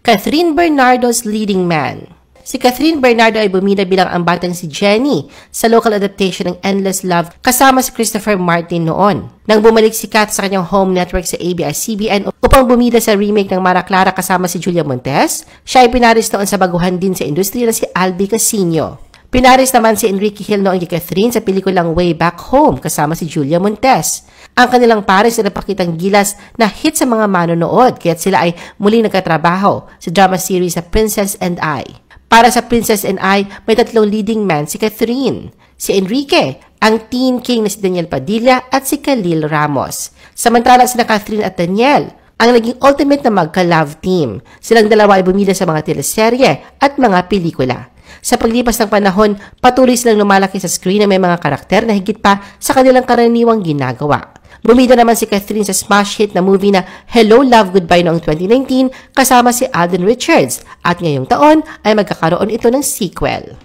Catherine Bernardo's Leading Man Si Catherine Bernardo ay bumida bilang ang batang si Jenny sa local adaptation ng Endless Love kasama si Christopher Martin noon. Nang bumalik si Kat sa kanyang home network sa ABS-CBN upang bumida sa remake ng Mara Clara kasama si Julia Montes, siya ay pinaris noon sa baguhan din sa industriya na si Albi Casino. Pinaris naman si Enrique Hill noong kay Catherine sa pelikulang Way Back Home kasama si Julia Montes. Ang kanilang pares ay napakitang gilas na hit sa mga manonood kaya sila ay muling nagkatrabaho sa drama series sa Princess and I. Para sa Princess and I, may tatlong leading man si Catherine, si Enrique, ang teen king na si Daniel Padilla at si Khalil Ramos. Samantala sina Catherine at Daniel, ang naging ultimate na magka-love team. Silang dalawa ay bumida sa mga teleserye at mga pelikula. Sa paglipas ng panahon, patuloy silang lumalaki sa screen na may mga karakter na higit pa sa kanilang karaniwang ginagawa. Bumida naman si Catherine sa smash hit na movie na Hello Love Goodbye noong 2019 kasama si Alden Richards at ngayong taon ay magkakaroon ito ng sequel.